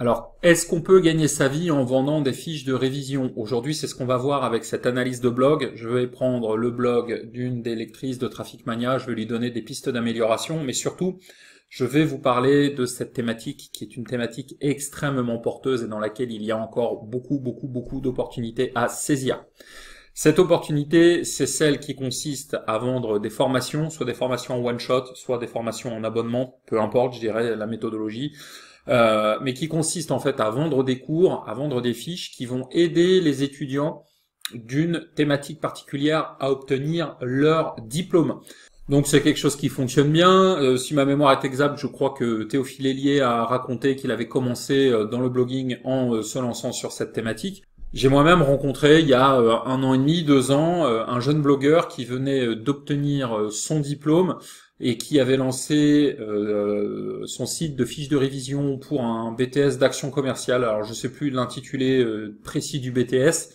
Alors, est-ce qu'on peut gagner sa vie en vendant des fiches de révision Aujourd'hui, c'est ce qu'on va voir avec cette analyse de blog. Je vais prendre le blog d'une des lectrices de trafic Mania, je vais lui donner des pistes d'amélioration, mais surtout, je vais vous parler de cette thématique qui est une thématique extrêmement porteuse et dans laquelle il y a encore beaucoup, beaucoup, beaucoup d'opportunités à saisir. Cette opportunité, c'est celle qui consiste à vendre des formations, soit des formations en one-shot, soit des formations en abonnement, peu importe, je dirais, la méthodologie, euh, mais qui consiste en fait à vendre des cours, à vendre des fiches qui vont aider les étudiants d'une thématique particulière à obtenir leur diplôme. Donc c'est quelque chose qui fonctionne bien. Euh, si ma mémoire est exacte, je crois que Théophile Hélier a raconté qu'il avait commencé euh, dans le blogging en se lançant sur cette thématique. J'ai moi-même rencontré il y a un an et demi, deux ans, un jeune blogueur qui venait d'obtenir son diplôme et qui avait lancé euh, son site de fiche de révision pour un BTS d'action commerciale. Alors je sais plus l'intitulé euh, précis du BTS.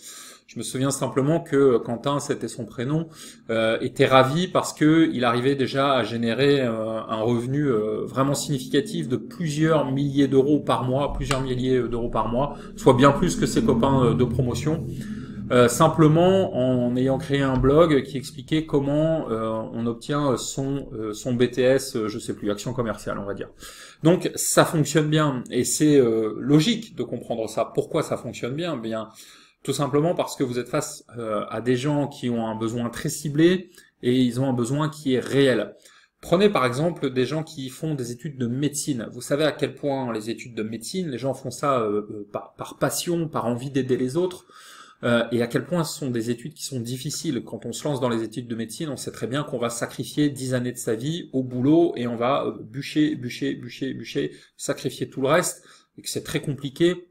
Je me souviens simplement que Quentin, c'était son prénom, euh, était ravi parce que il arrivait déjà à générer un revenu vraiment significatif de plusieurs milliers d'euros par mois, plusieurs milliers d'euros par mois, soit bien plus que ses copains de promotion. Euh, simplement en ayant créé un blog qui expliquait comment euh, on obtient son euh, son BTS, je sais plus, action commerciale, on va dire. Donc ça fonctionne bien et c'est logique de comprendre ça. Pourquoi ça fonctionne bien Bien tout simplement parce que vous êtes face à des gens qui ont un besoin très ciblé et ils ont un besoin qui est réel. Prenez par exemple des gens qui font des études de médecine. Vous savez à quel point les études de médecine, les gens font ça par, par passion, par envie d'aider les autres. Euh, et à quel point ce sont des études qui sont difficiles. Quand on se lance dans les études de médecine, on sait très bien qu'on va sacrifier 10 années de sa vie au boulot et on va euh, bûcher, bûcher, bûcher, bûcher, sacrifier tout le reste, et que c'est très compliqué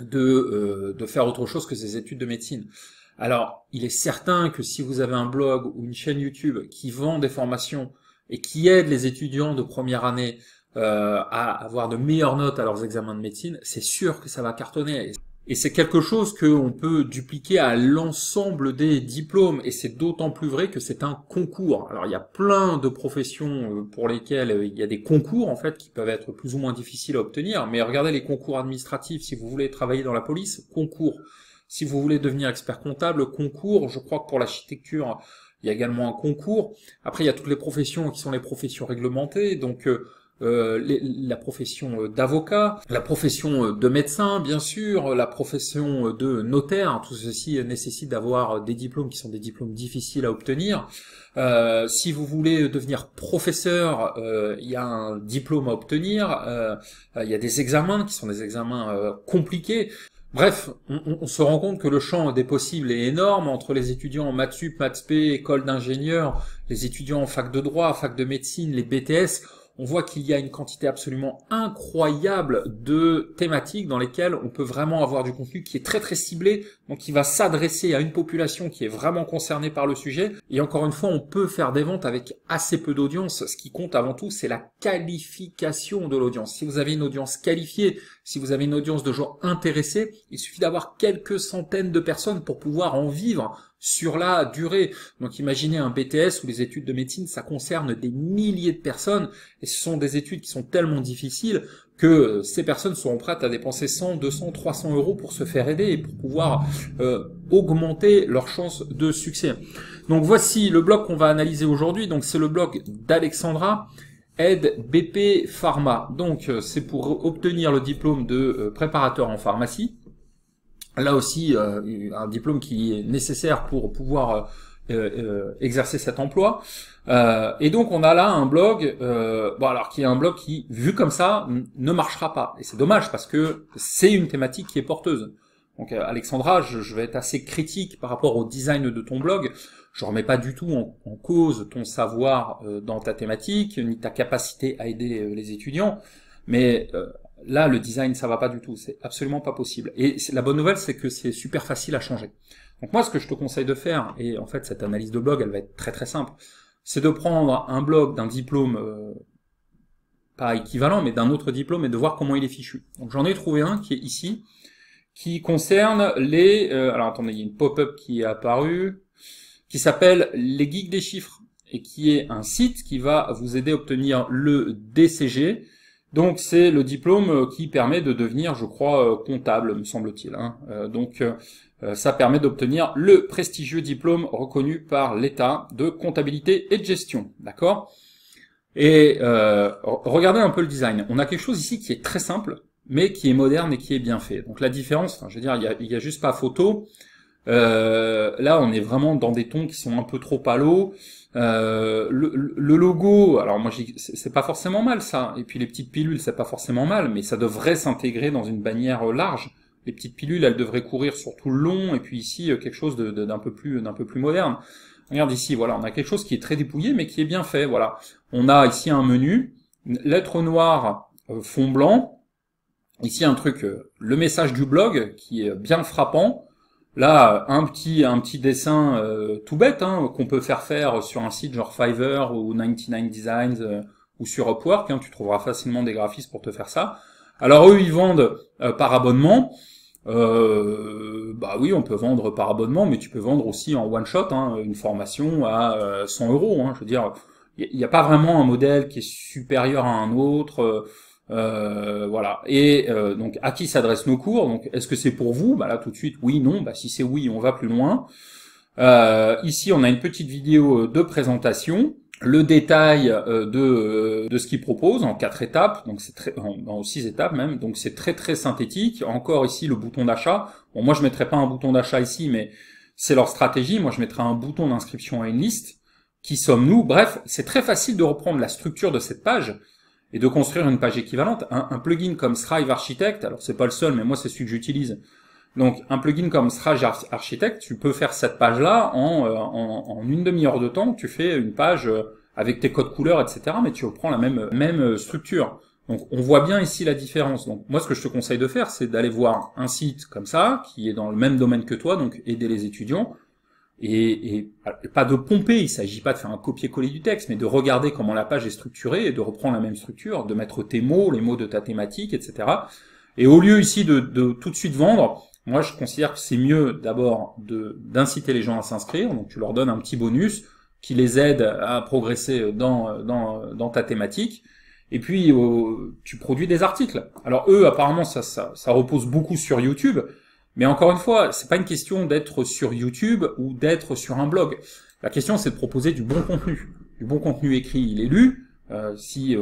de, euh, de faire autre chose que ces études de médecine. Alors, il est certain que si vous avez un blog ou une chaîne YouTube qui vend des formations et qui aide les étudiants de première année à avoir de meilleures notes à leurs examens de médecine, c'est sûr que ça va cartonner. Et c'est quelque chose qu'on peut dupliquer à l'ensemble des diplômes. Et c'est d'autant plus vrai que c'est un concours. Alors il y a plein de professions euh, pour lesquelles euh, il y a des concours en fait qui peuvent être plus ou moins difficiles à obtenir. Mais regardez les concours administratifs. Si vous voulez travailler dans la police, concours. Si vous voulez devenir expert comptable, concours. Je crois que pour l'architecture, il y a également un concours. Après, il y a toutes les professions qui sont les professions réglementées. Donc euh, euh, la profession euh, d'avocat, la profession euh, de médecin, bien sûr, la profession de notaire. Hein, tout ceci nécessite d'avoir des diplômes qui sont des diplômes difficiles à obtenir. si vous voulez devenir professeur, il y a un diplôme à obtenir, il y a des examens qui sont des examens compliqués. Bref, on, se rend compte que le champ des possibles est énorme entre les étudiants en maths sup, maths p, école d'ingénieur, les étudiants en fac de droit, fac de médecine, les BTS on voit qu'il y a une quantité absolument incroyable de thématiques dans lesquelles on peut vraiment avoir du contenu qui est très très ciblé, donc qui va s'adresser à une population qui est vraiment concernée par le sujet. Et encore une fois, on peut faire des ventes avec assez peu d'audience. Ce qui compte avant tout, c'est la qualification de l'audience. Si vous avez une audience qualifiée, si vous avez une audience de gens intéressés, il suffit d'avoir quelques centaines de personnes pour pouvoir en vivre sur la durée. Donc imaginez un BTS ou les études de médecine, ça concerne des milliers de personnes, et ce sont des études qui sont tellement difficiles que euh, ces personnes seront prêtes à dépenser 100, 200, 300 euros pour se faire aider et pour pouvoir euh, augmenter leurs chances de succès. Donc voici le blog qu'on va analyser aujourd'hui. Donc c'est le blog d'Alexandra aide BP Pharma. Donc euh, c'est pour obtenir le diplôme de préparateur en pharmacie là aussi euh, un diplôme qui est nécessaire pour pouvoir euh, euh, exercer cet emploi. et donc on a là un blog, bon alors qui est un blog qui vu comme ça ne marchera pas. Et c'est dommage parce que c'est une thématique qui est porteuse. Donc Alexandra, je, vais être assez critique par rapport au design de ton blog. Je remets pas du tout en, en cause ton savoir dans ta thématique ni ta capacité à aider les étudiants. Mais Là, le design, ça va pas du tout. C'est absolument pas possible. Et la bonne nouvelle, c'est que c'est super facile à changer. Donc moi, ce que je te conseille de faire, et en fait, cette analyse de blog, elle va être très très simple, c'est de prendre un blog d'un diplôme, euh, pas équivalent, mais d'un autre diplôme, et de voir comment il est fichu. Donc j'en ai trouvé un qui est ici, qui concerne les... Euh, alors attendez, il y a une pop-up qui est apparue, qui s'appelle Les Geeks des chiffres, et qui est un site qui va vous aider à obtenir le DCG, donc c'est le diplôme euh, qui permet de devenir, je crois, euh, comptable, me semble-t-il. Hein. Euh, donc ça permet d'obtenir le prestigieux diplôme reconnu par l'État de comptabilité et de gestion. D'accord Et regardez un peu le design. On a quelque chose ici qui est très simple, mais qui est moderne et qui est bien fait. Donc la différence, enfin, je veux dire, il n'y a, a, juste pas photo. Euh, là, on est vraiment dans des tons qui sont un peu trop à Euh, le, logo, alors moi c'est pas forcément mal ça, et puis les petites pilules c'est pas forcément mal, mais ça devrait s'intégrer dans une bannière euh, large. Les petites pilules elles devraient courir sur tout le long, et puis ici euh, quelque chose d'un peu plus d'un peu plus moderne. Regarde ici, voilà, on a quelque chose qui est très dépouillé mais qui est bien fait, voilà. On a ici un menu, lettre noire, fond blanc, ici un truc, le message du blog qui est bien frappant, Là, un petit, un petit dessin euh, tout bête hein, qu'on peut faire faire sur un site genre Fiverr ou 99 Designs euh, ou sur Upwork, hein, tu trouveras facilement des graphistes pour te faire ça. Alors eux, ils vendent euh, par abonnement. bah oui, on peut vendre par abonnement, mais tu peux vendre aussi en one shot hein, une formation à 100 euros. je veux dire, il n'y a pas vraiment un modèle qui est supérieur à un autre. Euh, voilà. Et euh, donc à qui s'adressent nos cours Donc est-ce que c'est pour vous Bah là tout de suite oui, non. Bah si c'est oui, on va plus loin. Euh, ici on a une petite vidéo de présentation, le détail de de ce qu'ils propose en quatre étapes, donc c'est très en, six étapes même. Donc c'est très très synthétique. Encore ici le bouton d'achat. Bon moi je mettrai pas un bouton d'achat ici, mais c'est leur stratégie. Moi je mettrai un bouton d'inscription à une liste. Qui sommes-nous Bref, c'est très facile de reprendre la structure de cette page et de construire une page équivalente. Un, plugin comme Strive Architect, alors c'est pas le seul, mais moi c'est celui que j'utilise. Donc un plugin comme Strive Architect, tu peux faire cette page-là en, euh, en, une demi-heure de temps. Tu fais une page euh, avec tes codes couleurs, etc. Mais tu reprends la même, même euh, structure. Donc on voit bien ici la différence. Donc moi ce que je te conseille de faire, c'est d'aller voir un site comme ça, qui est dans le même domaine que toi, donc aider les étudiants, et, pas de pomper, il s'agit pas de faire un copier-coller du texte, mais de regarder comment la page est structurée et de reprendre la même structure, de mettre tes mots, les mots de ta thématique, etc. Et au lieu ici de, tout de suite vendre, moi je considère que c'est mieux d'abord d'inciter les gens à s'inscrire, donc tu leur donnes un petit bonus qui les aide à progresser dans, ta thématique, et puis tu produis des articles. Alors eux apparemment ça, ça repose beaucoup sur YouTube, mais encore une fois, c'est pas une question d'être sur YouTube ou d'être sur un blog. La question, c'est de proposer du bon contenu. Du bon contenu écrit, il est lu. Euh, si euh,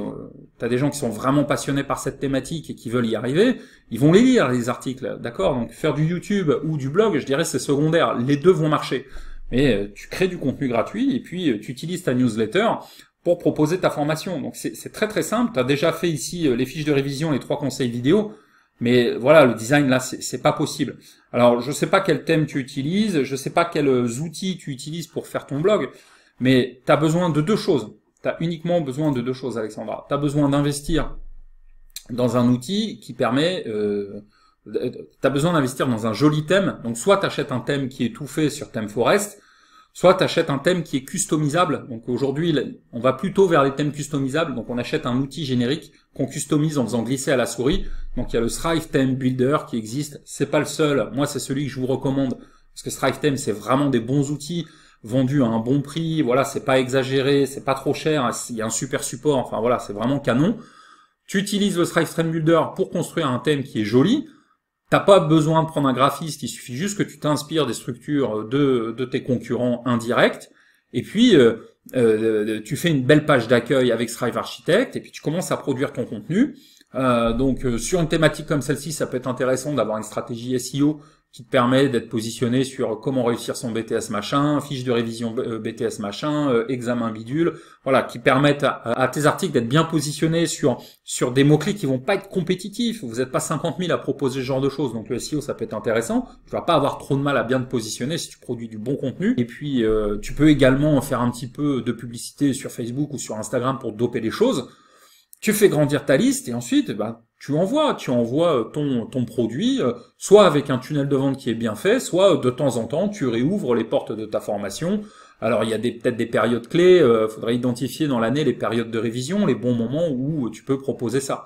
tu as des gens qui sont vraiment passionnés par cette thématique et qui veulent y arriver, ils vont les lire, les articles, d'accord Donc faire du YouTube ou du blog, je dirais, c'est secondaire. Les deux vont marcher. Mais euh, tu crées du contenu gratuit et puis tu utilises ta newsletter pour proposer ta formation. Donc c'est très très simple. Tu as déjà fait ici les fiches de révision, les trois conseils vidéo. Mais voilà, le design là, c'est pas possible. Alors, je sais pas quel thème tu utilises, je sais pas quels euh, outils tu utilises pour faire ton blog, mais tu as besoin de deux choses. Tu as uniquement besoin de deux choses, Alexandra. Tu as besoin d'investir dans un outil qui permet euh, tu as besoin d'investir dans un joli thème. Donc soit tu achètes un thème qui est tout fait sur Themeforest, Soit tu achètes un thème qui est customisable. Donc aujourd'hui, on va plutôt vers les thèmes customisables. Donc on achète un outil générique qu'on customise en faisant glisser à la souris. Donc il y a le Strive Theme Builder qui existe. C'est pas le seul. Moi, c'est celui que je vous recommande parce que Strive Theme, c'est vraiment des bons outils vendus à un bon prix. Voilà, c'est pas exagéré, c'est pas trop cher. Il y a un super support. Enfin voilà, c'est vraiment canon. Tu utilises le Strive Theme Builder pour construire un thème qui est joli. T'as pas besoin de prendre un graphiste, il suffit juste que tu t'inspires des structures de, de tes concurrents indirects, et puis euh, euh, tu fais une belle page d'accueil avec Strive Architect, et puis tu commences à produire ton contenu. Euh, donc sur une thématique comme celle-ci, ça peut être intéressant d'avoir une stratégie SEO qui te permet d'être positionné sur comment réussir son BTS machin, fiche de révision BTS euh, machin, euh, examen bidule, voilà, qui permettent à, tes articles d'être bien positionnés sur sur des mots-clés qui vont pas être compétitifs. Vous n'êtes pas 50 000 à proposer ce genre de choses, donc le SEO ça peut être intéressant. Tu vas pas avoir trop de mal à bien te positionner si tu produis du bon contenu. Et puis euh, tu peux également faire un petit peu de publicité sur Facebook ou sur Instagram pour doper les choses. Tu fais grandir ta liste et ensuite, bah, tu envoies, tu envoies euh, ton, ton produit, euh, soit avec un tunnel de vente qui est bien fait, soit euh, de temps en temps, tu réouvres les portes de ta formation. Alors il y a peut-être des périodes clés, euh, faudrait identifier dans l'année les périodes de révision, les bons moments où tu peux proposer ça.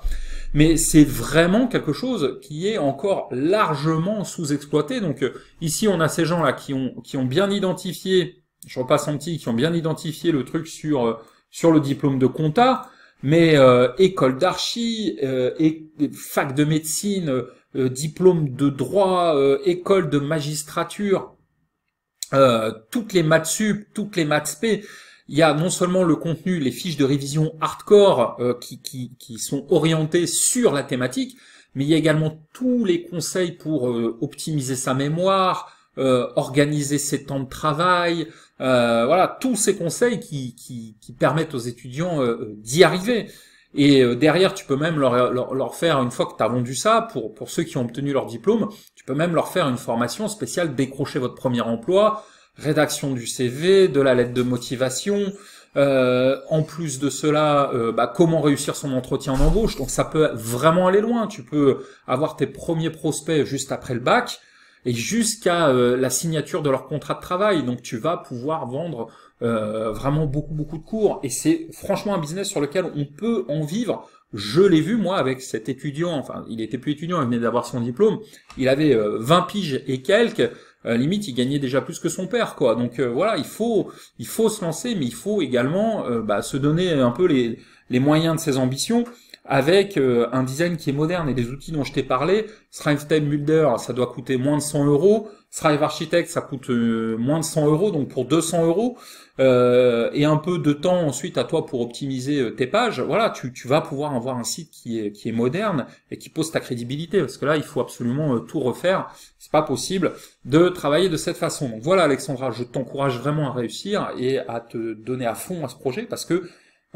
Mais c'est vraiment quelque chose qui est encore largement sous-exploité. Donc ici on a ces gens-là qui ont, qui ont bien identifié, je repasse en petit, qui ont bien identifié le truc sur, sur le diplôme de compta mais euh, école d'archi, euh, fac de médecine, euh, diplôme de droit, école de magistrature, toutes les maths sup, toutes les maths sp. Il y a non seulement le contenu, les fiches de révision hardcore qui, qui, sont orientées sur la thématique, mais il y a également tous les conseils pour optimiser sa mémoire, euh, organiser ses temps de travail, euh, voilà, tous ces conseils qui, permettent aux étudiants euh, d'y arriver. Et derrière, tu peux même leur, faire, une fois que tu as vendu ça, pour, pour ceux qui ont obtenu leur diplôme, tu peux même leur faire une formation spéciale décrocher votre premier emploi, rédaction du CV, de la lettre de motivation. en plus de cela, bah, comment réussir son entretien d'embauche. Donc ça peut vraiment aller loin. Tu peux avoir tes premiers prospects juste après le bac et jusqu'à euh, la signature de leur contrat de travail. Donc tu vas pouvoir vendre euh, vraiment beaucoup beaucoup de cours et c'est franchement un business sur lequel on peut en vivre. Je l'ai vu moi avec cet étudiant, enfin il était plus étudiant, il venait d'avoir son diplôme, il avait 20 euh, piges et quelques, limite il gagnait déjà plus que son père quoi. Donc voilà, il faut il faut se lancer mais il faut également bah, se donner un peu les les moyens de ses ambitions avec euh, un design qui est moderne et des outils dont je t'ai parlé. Strive Mulder ça doit coûter moins de 100 euros. Strive Architect, ça coûte euh, moins de 100 euros, donc pour 200 euros euh, et un peu de temps ensuite à toi pour optimiser tes pages. Voilà, tu, vas pouvoir avoir un site qui est, qui est moderne et qui pose ta crédibilité parce que là, il faut absolument tout refaire. C'est pas possible de travailler de cette façon. Donc voilà, Alexandra, je t'encourage vraiment à réussir et à te donner à fond à ce projet parce que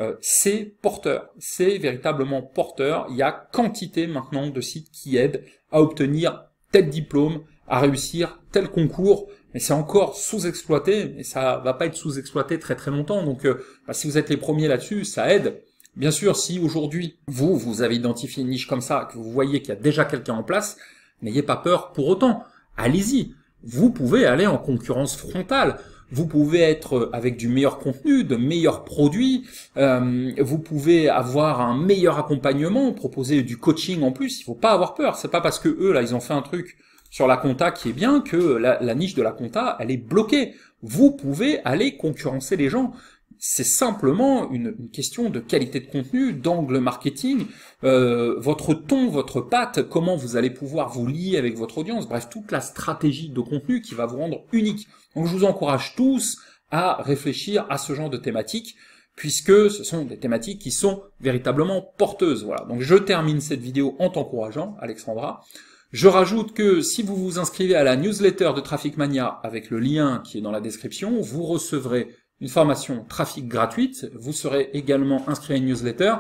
euh, c'est porteur, c'est véritablement porteur. Il y a quantité maintenant de sites qui aident à obtenir tel diplôme, à réussir tel concours, mais c'est encore sous-exploité et ça va pas être sous-exploité très très longtemps. Donc euh, bah, si vous êtes les premiers là-dessus, ça aide. Bien sûr, si aujourd'hui vous vous avez identifié une niche comme ça, que vous voyez qu'il y a déjà quelqu'un en place, n'ayez pas peur pour autant. Allez-y. Vous pouvez aller en concurrence frontale. Vous pouvez être euh, avec du meilleur contenu, de meilleurs produits. Euh, vous pouvez avoir un meilleur accompagnement, proposer du coaching en plus. Il faut pas avoir peur. C'est pas parce que eux là, ils ont fait un truc sur la compta qui est bien que la, la niche de la compta, elle est bloquée. Vous pouvez aller concurrencer les gens c'est simplement une, question de qualité de contenu, d'angle marketing, euh, votre ton, votre patte, comment vous allez pouvoir vous lier avec votre audience, bref, toute la stratégie de contenu qui va vous rendre unique. Donc je vous encourage tous à réfléchir à ce genre de thématiques, puisque ce sont des thématiques qui sont véritablement porteuses. Voilà. Donc je termine cette vidéo en t'encourageant, Alexandra. Je rajoute que si vous vous inscrivez à la newsletter de Traffic Mania avec le lien qui est dans la description, vous recevrez une formation trafic gratuite. Vous serez également inscrit à une newsletter.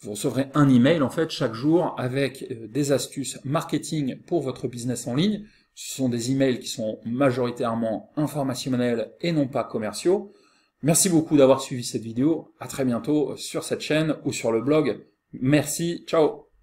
Vous recevrez un email en fait chaque jour avec euh, des astuces marketing pour votre business en ligne. Ce sont des emails qui sont majoritairement informationnels et non pas commerciaux. Merci beaucoup d'avoir suivi cette vidéo. À très bientôt sur cette chaîne ou sur le blog. Merci. Ciao.